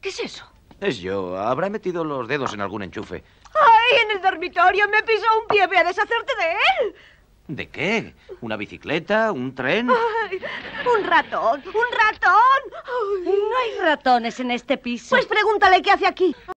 ¿Qué es eso? Es yo. Habrá metido los dedos en algún enchufe. ¡Ay, en el dormitorio! ¡Me pisó un pie! a deshacerte de él! ¿De qué? ¿Una bicicleta? ¿Un tren? ¡Un ratón! ¡Un ratón! No hay ratones en este piso. Pues pregúntale qué hace aquí.